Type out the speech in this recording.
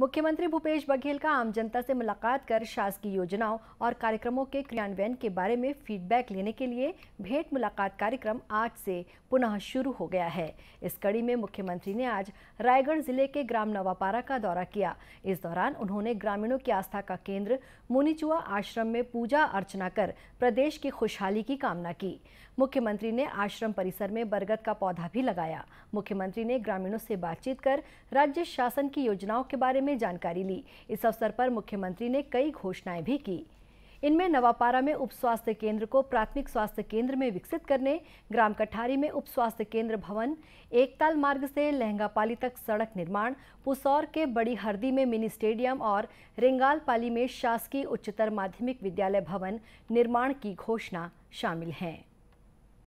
मुख्यमंत्री भूपेश बघेल का आम जनता से मुलाकात कर शासकीय योजनाओं और कार्यक्रमों के क्रियान्वयन के बारे में फीडबैक लेने के लिए भेंट मुलाकात कार्यक्रम आज से पुनः शुरू हो गया है इस कड़ी में मुख्यमंत्री ने आज रायगढ़ जिले के ग्राम नवापारा का दौरा किया इस दौरान उन्होंने ग्रामीणों की आस्था का केंद्र मुनिचुआ आश्रम में पूजा अर्चना कर प्रदेश की खुशहाली की कामना की मुख्यमंत्री ने आश्रम परिसर में बरगद का पौधा भी लगाया मुख्यमंत्री ने ग्रामीणों से बातचीत कर राज्य शासन की योजनाओं के बारे में में जानकारी ली इस अवसर पर मुख्यमंत्री ने कई घोषणाएं भी की इनमें नवापारा में उप स्वास्थ्य केंद्र को प्राथमिक स्वास्थ्य केंद्र में विकसित करने ग्राम कठारी में उप स्वास्थ्य केंद्र भवन एकताल मार्ग से लहंगापाली तक सड़क निर्माण पुसौर के बड़ी हरदी में मिनी स्टेडियम और रिंगालपाली में शासकीय उच्चतर माध्यमिक विद्यालय भवन निर्माण की घोषणा शामिल हैं